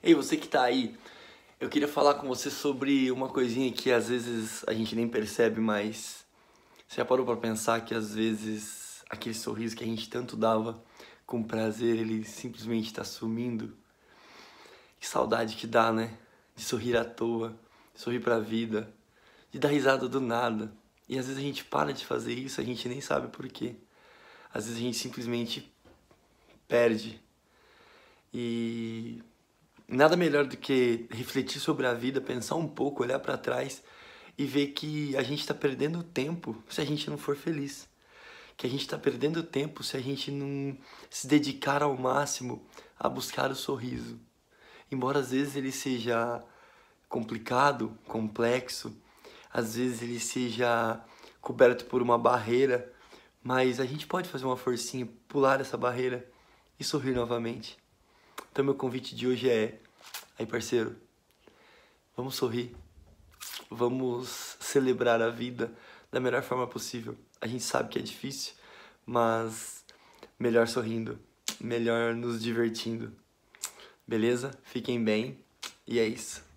Ei, você que tá aí, eu queria falar com você sobre uma coisinha que às vezes a gente nem percebe, mas você já parou para pensar que às vezes aquele sorriso que a gente tanto dava com prazer, ele simplesmente tá sumindo? Que saudade que dá, né? De sorrir à toa, de sorrir pra vida, de dar risada do nada. E às vezes a gente para de fazer isso, a gente nem sabe por quê. Às vezes a gente simplesmente perde. E nada melhor do que refletir sobre a vida, pensar um pouco, olhar para trás e ver que a gente está perdendo tempo se a gente não for feliz. Que a gente está perdendo tempo se a gente não se dedicar ao máximo a buscar o sorriso. Embora às vezes ele seja complicado, complexo, às vezes ele seja coberto por uma barreira, mas a gente pode fazer uma forcinha, pular essa barreira e sorrir novamente. Então, meu convite de hoje é: aí, parceiro, vamos sorrir, vamos celebrar a vida da melhor forma possível. A gente sabe que é difícil, mas melhor sorrindo, melhor nos divertindo. Beleza? Fiquem bem e é isso.